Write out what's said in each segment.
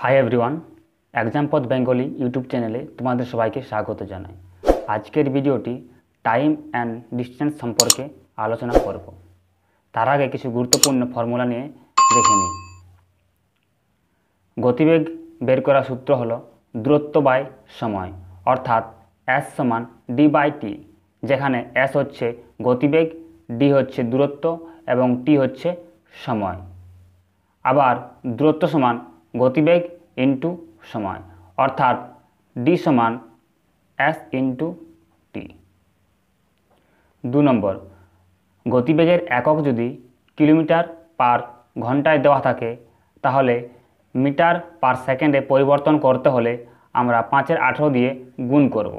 high everyone exam পথ Bengali YouTube চ্যানেলে তোমাদের সবাইকে স্বাগত জানাই আজকের ভিডিওটি টাইম অ্যান্ড ডিস্টেন্স সম্পর্কে আলোচনা করব তার আগে কিছু গুরুত্বপূর্ণ ফর্মুলা নিয়ে দেখে নিই গতিবেগ বের করার সূত্র হল দূরত্ব বাই সময় অর্থাৎ এস সমান ডি বাই টি যেখানে এস হচ্ছে গতিবেগ ডি হচ্ছে দূরত্ব এবং টি হচ্ছে সময় আবার দূরত্ব সমান গতিবেগ ইন্টু সময় অর্থাৎ ডি সমান এস ইন্টু টি দু নম্বর গতিবেগের একক যদি কিলোমিটার পার ঘন্টায় দেওয়া থাকে তাহলে মিটার পার সেকেন্ডে পরিবর্তন করতে হলে আমরা পাঁচের আঠেরো দিয়ে গুণ করব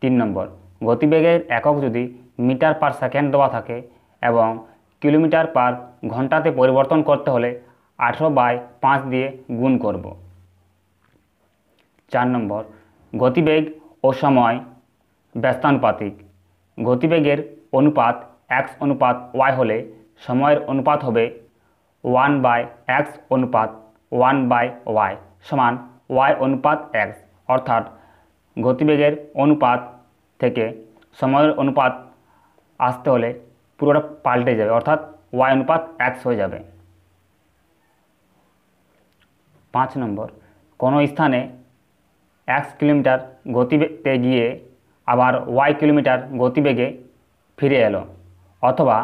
তিন নম্বর গতিবেগের একক যদি মিটার পার সেকেন্ড দেওয়া থাকে এবং কিলোমিটার পার ঘন্টাতে পরিবর্তন করতে হলে আঠেরো বাই পাঁচ দিয়ে গুণ করব চার নম্বর গতিবেগ ও সময় ব্যস্তানুপাতিক গতিবেগের অনুপাত এক্স অনুপাত ওয়াই হলে সময়ের অনুপাত হবে ওয়ান বাই এক্স অনুপাত ওয়ান বাই ওয়াই সমান ওয়াই অনুপাত এক্স অর্থাৎ গতিবেগের অনুপাত থেকে সময়ের অনুপাত আসতে হলে পুরোটা পাল্টে যাবে অর্থাৎ ওয়াই অনুপাত এক্স হয়ে যাবে পাঁচ নম্বর কোনো স্থানে এক্স কিলোমিটার গতিতে গিয়ে আবার ওয়াই কিলোমিটার গতিবেগে ফিরে এলো অথবা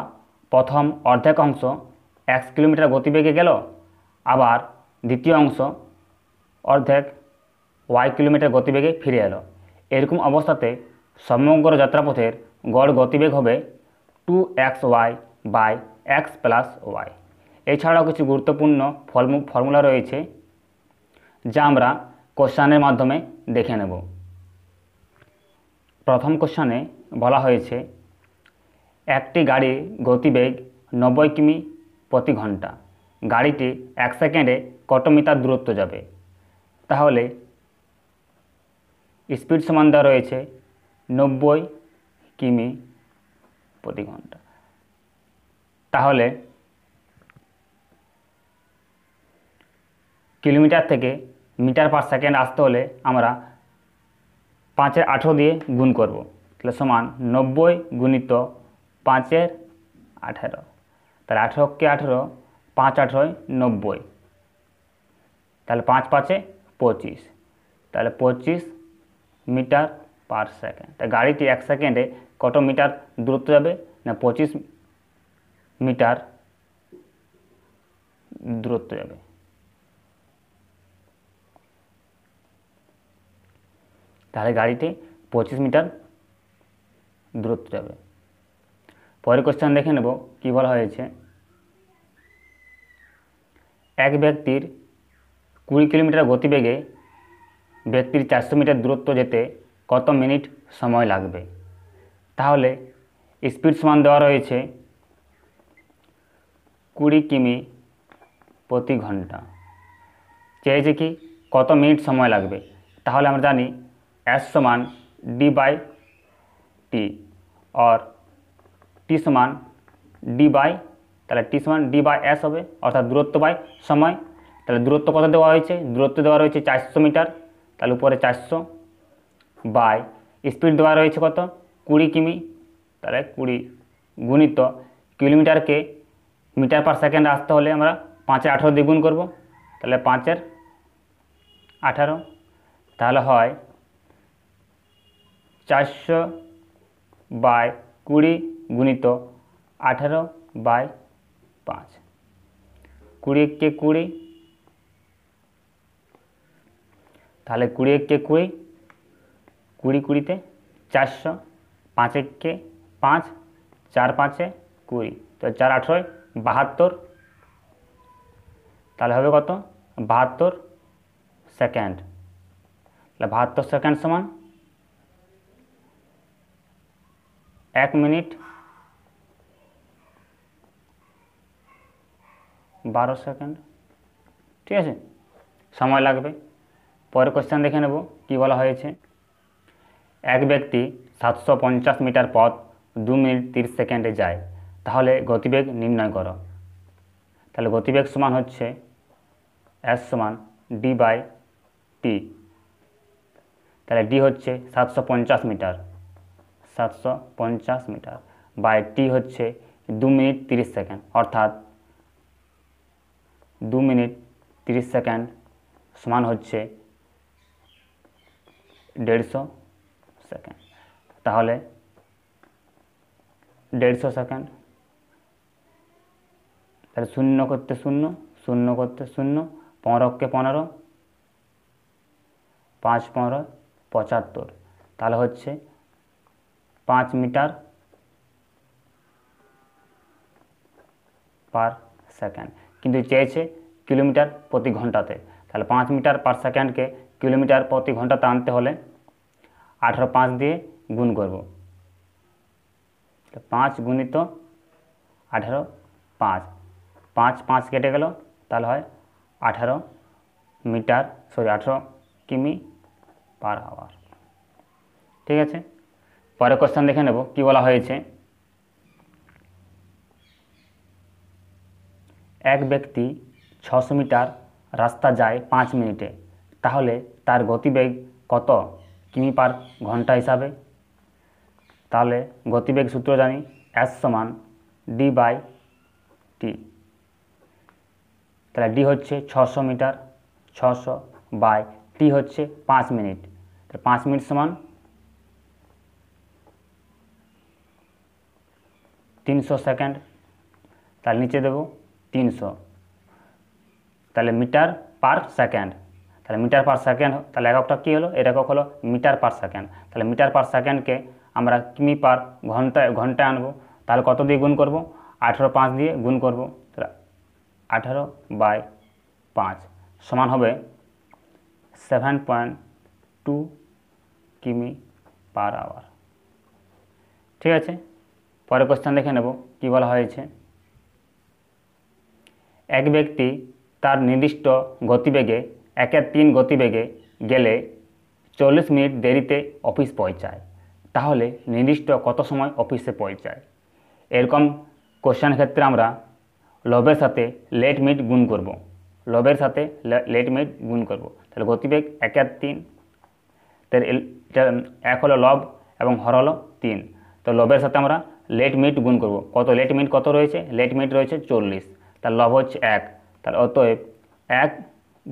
প্রথম অর্ধেক অংশ এক্স কিলোমিটার গতিবেগে গেল আবার দ্বিতীয় অংশ অর্ধেক ওয়াই কিলোমিটার গতিবেগে ফিরে এলো এরকম অবস্থাতে সমগ্র যাত্রাপথের গড় গতিবেগ হবে two x y by x plus y এছাড়াও কিছু গুরুত্বপূর্ণ ফর্মুলা রয়েছে যা আমরা কোশ্চানের মাধ্যমে দেখে নেব প্রথম কোশ্চানে বলা হয়েছে একটি গাড়ির গতিবেগ নব্বই কিমি প্রতি ঘন্টা গাড়িটি এক সেকেন্ডে কত মিটার দূরত্ব যাবে তাহলে স্পিড সমান দেওয়া রয়েছে নব্বই কিমি প্রতি ঘন্টা তাহলে কিলোমিটার থেকে মিটার পার সেকেন্ড আসতে হলে আমরা পাঁচের আঠেরো দিয়ে গুণ করব তাহলে সমান নব্বই গুণিত পাঁচের আঠেরো তাহলে কে আঠেরো পাঁচ আঠেরোয় নব্বই তাহলে পাঁচ পাঁচে পঁচিশ তাহলে পঁচিশ মিটার পার সেকেন্ড তা গাড়িটি এক সেকেন্ডে কত মিটার দূরত্ব যাবে না পঁচিশ মিটার দূরত্ব যাবে তাহলে গাড়িটি পঁচিশ মিটার দূরত্ব যাবে পরের কোশ্চেন দেখে নেব কী বলা হয়েছে এক ব্যক্তির কুড়ি কিলোমিটার গতিবেগে ব্যক্তির চারশো মিটার দূরত্ব যেতে কত মিনিট সময় লাগবে তাহলে স্পিড সমান দেওয়া রয়েছে কুড়ি কিমি প্রতি ঘন্টা চেয়েছে কি কত মিনিট সময় লাগবে তাহলে আমরা জানি एस समान डी बाई टी और टी समान ডি বাই তাহলে টি সমান ডি বাই এস হবে অর্থাৎ দূরত্ব বাই সময় তাহলে দূরত্ব কত দেওয়া হয়েছে দূরত্ব দেওয়া রয়েছে চারশো মিটার তাহলে উপরে চারশো বাই স্পিড দেওয়া রয়েছে কত কুড়ি কিমি তাহলে কুড়ি গুণিত কিলোমিটারকে মিটার পার সেকেন্ড আসতে হলে আমরা পাঁচের আঠারো দ্বিগুণ করব তাহলে পাঁচের আঠারো তাহলে হয় চারশো বাই কুড়ি গুণিত আঠারো বাই পাঁচ কুড়ি একে কুড়ি তাহলে কুড়ি একে কুড়ি কুড়ি কুড়িতে চারশো পাঁচ একে পাঁচ চার পাঁচে কুড়ি তো চার আঠেরোয় বাহাত্তর তাহলে হবে কত বাহাত্তর সেকেন্ড তাহলে বাহাত্তর সেকেন্ড সমান এক মিনিট বারো সেকেন্ড ঠিক আছে সময় লাগবে পরে কোশ্চেন দেখে নেব কি বলা হয়েছে এক ব্যক্তি সাতশো পঞ্চাশ মিটার পথ দু মিনিট তিরিশ সেকেন্ডে যায় তাহলে গতিবেগ নির্ণয় করো তাহলে গতিবেগ সমান হচ্ছে এস সমান ডি বাই টি তাহলে ডি হচ্ছে সাতশো পঞ্চাশ মিটার সাতশো পঞ্চাশ মিটার বাই টি হচ্ছে দু মিনিট তিরিশ সেকেন্ড অর্থাৎ দু মিনিট তিরিশ সেকেন্ড সমান হচ্ছে দেড়শো সেকেন্ড তাহলে দেড়শো সেকেন্ড তাহলে শূন্য করতে শূন্য শূন্য করতে শূন্য পনেরোকে পনেরো পাঁচ পনেরো পঁচাত্তর তাহলে হচ্ছে পাঁচ মিটার পার সেকেন্ড কিন্তু চেয়েছে কিলোমিটার প্রতি ঘন্টাতে তাহলে পাঁচ মিটার পার সেকেন্ডকে কিলোমিটার প্রতি ঘন্টাতে আনতে হলে আঠারো পাঁচ দিয়ে গুণ করব পাঁচ গুণিত আঠারো পাঁচ পাঁচ পাঁচ কেটে গেল তাহলে হয় আঠারো মিটার সরি আঠারো কিমি পার আওয়ার ঠিক আছে পরে কোশ্চেন দেখে নেব কি বলা হয়েছে এক ব্যক্তি ছশো মিটার রাস্তা যায় পাঁচ মিনিটে তাহলে তার গতিবেগ কত কিমি পার ঘন্টা হিসাবে তাহলে গতিবেগ সূত্র জানি এস সমান ডি বাই টি তাহলে ডি হচ্ছে ছশো মিটার ছশো বাই টি হচ্ছে পাঁচ মিনিট তাহলে পাঁচ মিনিট সমান তিনশো সেকেন্ড তার নিচে দেব তিনশো তাহলে মিটার পার সেকেন্ড তাহলে মিটার পার সেকেন্ড তাহলে এককটা কী হলো এর একক হলো মিটার পার সেকেন্ড তাহলে মিটার পার সেকেন্ডকে আমরা কিমি পার ঘন্টায় ঘন্টা আনবো তাহলে কত দিয়ে গুণ করব আঠেরো পাঁচ দিয়ে গুণ করব তাহলে আঠেরো বাই পাঁচ সমান হবে সেভেন পয়েন্ট টু কিমি পার আওয়ার ঠিক আছে পরে কোশ্চেন দেখে নেব কী বলা হয়েছে এক ব্যক্তি তার নির্দিষ্ট গতিবেগে একের তিন গতিবেগে গেলে চল্লিশ মিনিট দেরিতে অফিস পৌঁছায় তাহলে নির্দিষ্ট কত সময় অফিসে পৌঁছায় এরকম কোশ্চেন ক্ষেত্রে আমরা লভের সাথে লেট মিট গুণ করব লভের সাথে লেট মিট গুণ করব তাহলে গতিবেগ এক আর তিন তাহলে এক হলো লব এবং হর হলো তিন তো লবের সাথে আমরা লেট মিট গুণ করব কত লেট মিট কত রয়েছে লেট মিট রয়েছে চল্লিশ তার লব হচ্ছে এক তার অতএব এক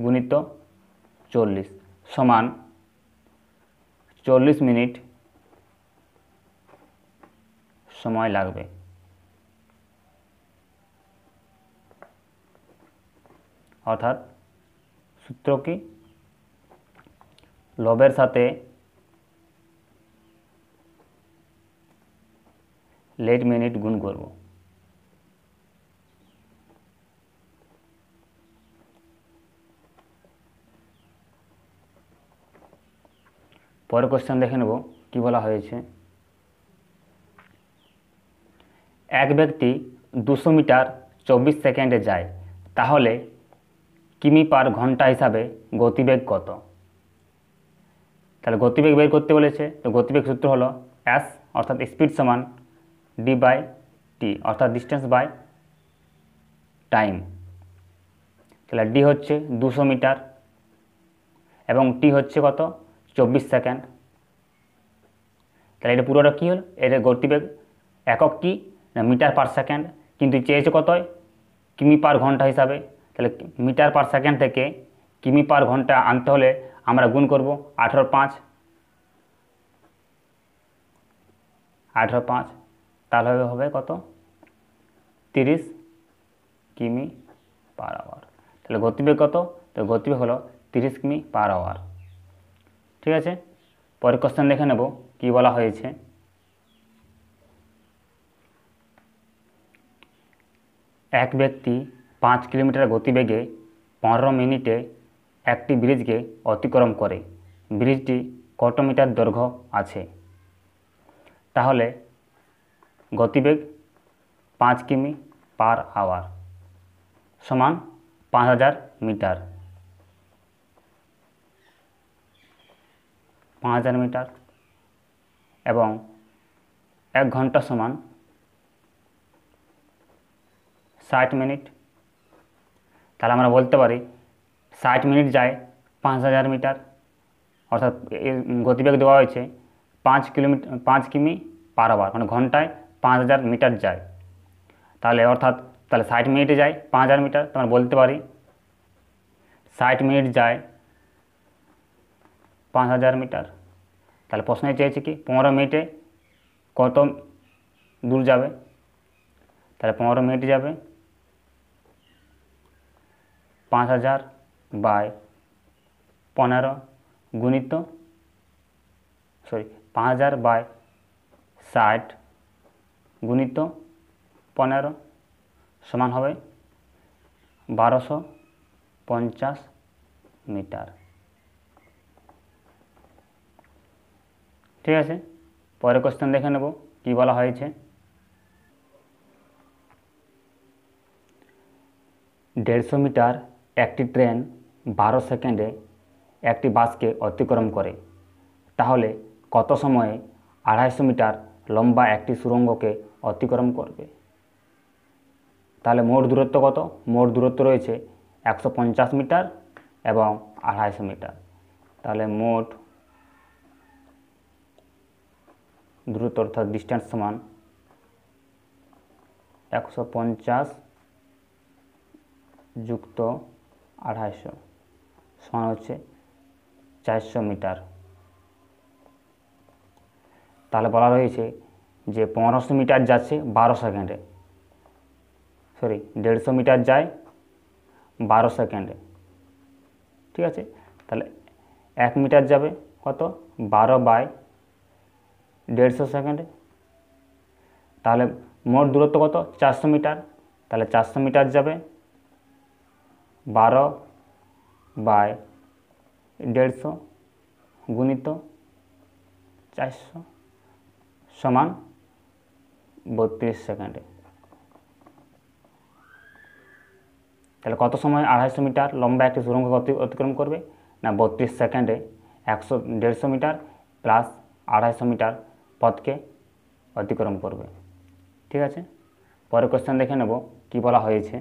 গুণিত চল্লিশ সমান চল্লিশ মিনিট সময় লাগবে অর্থাৎ সূত্র কি লবের সাথে লেট মিনিট গুণ করব পরের কোশ্চেন দেখে নেব কি বলা হয়েছে এক ব্যক্তি দুশো মিটার চব্বিশ সেকেন্ডে যায় তাহলে কিমি পার ঘন্টা হিসাবে গতিবেগ কত তাহলে গতিবেগ বের করতে বলেছে তো গতিবেগ সূত্র হলো অ্যাস অর্থাৎ স্পিড সমান ডি বাই টি অর্থাৎ ডিস্টেন্স বাই টাইম তাহলে ডি হচ্ছে দুশো মিটার এবং টি হচ্ছে কত চব্বিশ সেকেন্ড তাহলে এটা পুরোটা কী হলো এটা গতিবেগ একক কি না মিটার পার সেকেন্ড কিন্তু চেয়েছে কত কিমি পার ঘন্টা হিসাবে তাহলে মিটার পার সেকেন্ড থেকে কিমি পার ঘন্টা আনতে হলে আমরা গুণ করব আঠেরো পাঁচ আঠেরো পাঁচ তাহলে হবে কত তিরিশ কিমি পার আওয়ার তাহলে গতিবেগ কত তো গতিবেগ হলো তিরিশ কিমি পার আওয়ার ঠিক আছে পরের কোশ্চেন দেখে নেব কি বলা হয়েছে এক ব্যক্তি পাঁচ কিলোমিটার গতিবেগে পনেরো মিনিটে একটি ব্রিজকে অতিক্রম করে ব্রিজটি কত মিটার দৈর্ঘ্য আছে তাহলে গতিবেগ পাঁচ কিমি পার আওয়ার সমান পাঁচ হাজার মিটার পাঁচ হাজার মিটার এবং এক ঘন্টা সমান ষাট মিনিট তাহলে আমরা বলতে পারি ষাট মিনিট যায় পাঁচ হাজার মিটার অর্থাৎ গতিবেগ দেওয়া হয়েছে পাঁচ কিলোমিটার পাঁচ কিমি পার আওয়ার মানে ঘন্টায় পাঁচ হাজার মিটার যায় তাহলে অর্থাৎ তাহলে ষাট মিনিটে যায় পাঁচ হাজার মিটার তোমার বলতে পারি ষাট মিনিট যায় পাঁচ হাজার মিটার তাহলে প্রশ্নে চেয়েছে কি পনেরো মিনিটে কত দূর যাবে তাহলে পনেরো মিনিট যাবে পাঁচ হাজার বাই পনেরো গুণিত সরি পাঁচ হাজার বাই ষাট গুণিত পনেরো সমান হবে বারোশো পঞ্চাশ মিটার ঠিক আছে পরে কোশ্চেন দেখে নেব কী বলা হয়েছে দেড়শো মিটার একটি ট্রেন বারো সেকেন্ডে একটি বাসকে অতিক্রম করে তাহলে কত সময়ে আড়াইশো মিটার লম্বা একটি সুরঙ্গকে অতিক্রম করবে তাহলে মোট দূরত্ব কত মোট দূরত্ব রয়েছে একশো মিটার এবং আড়াইশো মিটার তাহলে মোট দূরত্ব অর্থাৎ ডিস্ট্যান্স সমান একশো পঞ্চাশ যুক্ত আড়াইশো সমান হচ্ছে চারশো মিটার তাহলে বলা রয়েছে যে পনেরোশো মিটার যাচ্ছে বারো সেকেন্ডে সরি দেড়শো মিটার যায় বারো সেকেন্ডে ঠিক আছে তাহলে এক মিটার যাবে কত বারো বাই দেড়শো সেকেন্ডে তাহলে মোট দূরত্ব কত চারশো মিটার তাহলে চারশো মিটার যাবে বারো বাই দেড়শো গুণিত চারশো সমান বত্রিশ সেকেন্ডে তাহলে কত সময় আড়াইশো মিটার লম্বা একটি সুরঙ্গ অতিক্রম করবে না বত্রিশ সেকেন্ডে একশো দেড়শো মিটার প্লাস আড়াইশো মিটার পথকে অতিক্রম করবে ঠিক আছে পরে কোশ্চেন দেখে নেব কি বলা হয়েছে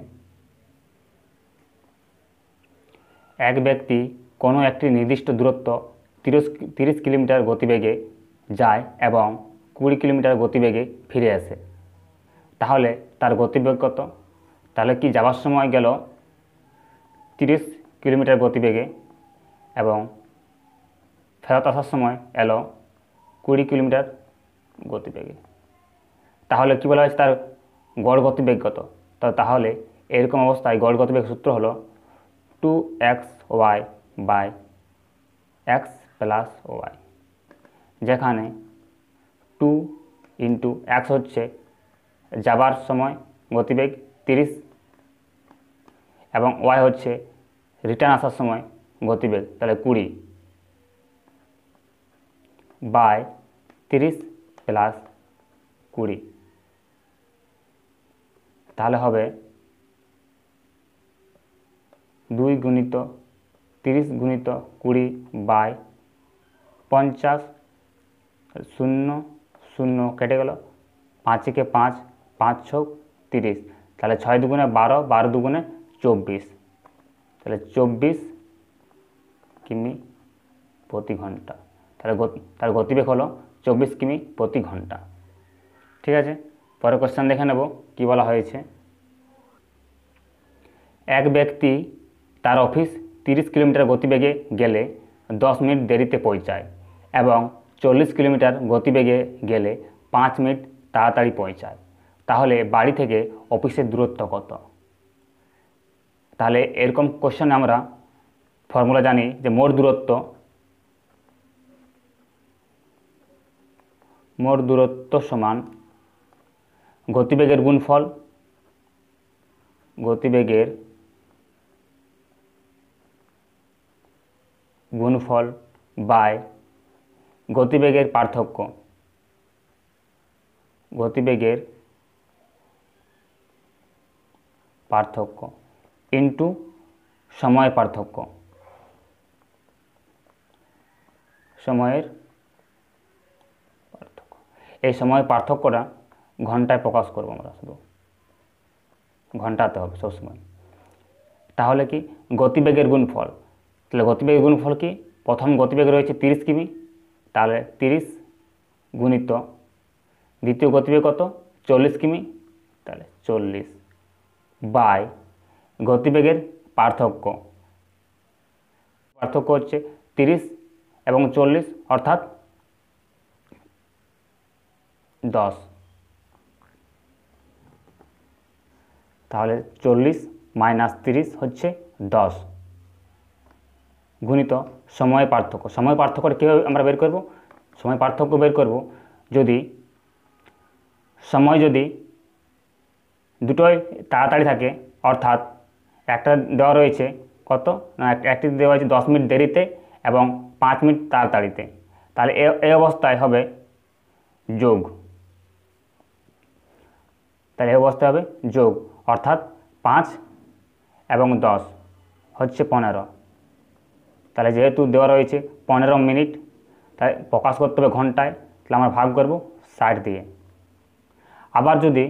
এক ব্যক্তি কোনো একটি নির্দিষ্ট দূরত্ব তিরিশ তিরিশ কিলোমিটার গতিবেগে যায় এবং কুড়ি কিলোমিটার গতিবেগে ফিরে আসে তাহলে তার গতিবেগ কত তাহলে কি যাওয়ার সময় গেল তিরিশ কিলোমিটার গতিবেগে এবং ফেরত আসার সময় এলো কুড়ি কিলোমিটার গতিবেগে তাহলে কি বলা হয়েছে তার গড় গতিবেগ কত তাহলে এরকম অবস্থায় গড় গতিবেগ সূত্র হলো two x y by x plus y যেখানে টু ইন্টু এক্স হচ্ছে যাবার সময় গতিবেগ তিরিশ এবং ওয়াই হচ্ছে রিটার্ন আসার সময় গতিবেগ তাহলে কুড়ি বাই তিরিশ প্লাস কুড়ি তাহলে হবে দুই গুণিত তিরিশ গুণিত কুড়ি বাই পঞ্চাশ শূন্য শূন্য কেটে গেল একে পাঁচ পাঁচ ছ তিরিশ তাহলে ছয় দুগুণে বারো বারো দুগুণে চব্বিশ তাহলে চব্বিশ কিমি প্রতি ঘন্টা তাহলে তার গতিবেগ হলো চব্বিশ কিমি প্রতি ঘন্টা ঠিক আছে পরে কোশ্চেন দেখে নেব কি বলা হয়েছে এক ব্যক্তি তার অফিস 30 কিলোমিটার গতিবেগে গেলে 10 মিনিট দেরিতে পৌঁছায় এবং চল্লিশ কিলোমিটার গতিবেগে গেলে পাঁচ মিনিট তাড়াতাড়ি পৌঁছায় তাহলে বাড়ি থেকে অফিসের দূরত্ব কত তাহলে এরকম কোশ্চেন আমরা ফর্মুলা জানি যে মোট দূরত্ব মোট দূরত্ব সমান গতিবেগের গুণফল গতিবেগের গুণফল বাই গতিবেগের পার্থক্য গতিবেগের পার্থক্য ইন্টু সময় পার্থক্য সময়ের পার্থক্য এই সময় পার্থক্যটা ঘন্টায় প্রকাশ করব আমরা শুধু ঘন্টাতে হবে সবসময় তাহলে কি গতিবেগের গুণফল তাহলে গতিবেগের গুণফল কি প্রথম গতিবেগ রয়েছে তিরিশ কিমি তাহলে তিরিশ গুণিত দ্বিতীয় গতিবেগ কত চল্লিশ কিমি তাহলে চল্লিশ বাই গতিবেগের পার্থক্য পার্থক্য হচ্ছে তিরিশ এবং চল্লিশ অর্থাৎ দশ তাহলে চল্লিশ মাইনাস তিরিশ হচ্ছে দশ গুণিত সময় পার্থক্য সময় পার্থক্যটা কীভাবে আমরা বের করব সময় পার্থক্য বের করব যদি সময় যদি দুটোই তাড়াতাড়ি থাকে অর্থাৎ একটা দেওয়া রয়েছে কত না একটি দেওয়া হয়েছে দশ মিনিট দেরিতে এবং পাঁচ মিনিট তাড়াতাড়িতে তাহলে এ অবস্থায় হবে যোগ তাহলে এ অবস্থায় হবে যোগ অর্থাৎ পাঁচ এবং দশ হচ্ছে পনেরো তাহলে যেহেতু দেওয়া রয়েছে পনেরো মিনিট তাই প্রকাশ করতে হবে ঘন্টায় তাহলে আমরা ভাগ করব ষাট দিয়ে আবার যদি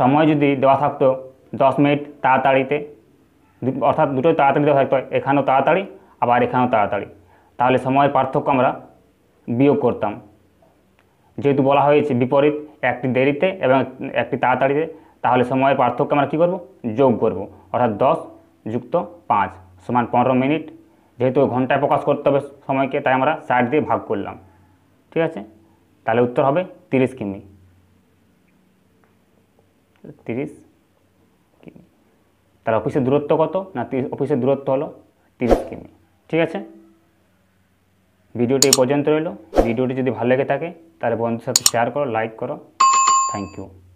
সময় যদি দেওয়া থাকতো দশ মিনিট তাড়াতাড়িতে অর্থাৎ দুটোই তাড়াতাড়ি দেওয়া থাকতো এখানেও তাড়াতাড়ি আবার এখানেও তাড়াতাড়ি তাহলে সময়ের পার্থক্য আমরা বিয়োগ করতাম যেহেতু বলা হয়েছে বিপরীত একটি দেরিতে এবং একটি তাড়াতাড়িতে তাহলে সময়ের পার্থক্য আমরা কী করব যোগ করব অর্থাৎ দশ যুক্ত পাঁচ সমান পনেরো মিনিট যেহেতু ঘন্টায় প্রকাশ করতে হবে সময়কে তাই আমরা ষাট দিয়ে ভাগ করলাম ঠিক আছে তাহলে উত্তর হবে তিরিশ কিমি তিরিশ কিমি তাহলে অফিসের দূরত্ব কত না অফিসের দূরত্ব হলো তিরিশ কিমি ঠিক আছে ভিডিওটি এই পর্যন্ত রইল ভিডিওটি যদি ভালো লেগে থাকে তাহলে বন্ধুর সাথে শেয়ার করো লাইক করো থ্যাংক ইউ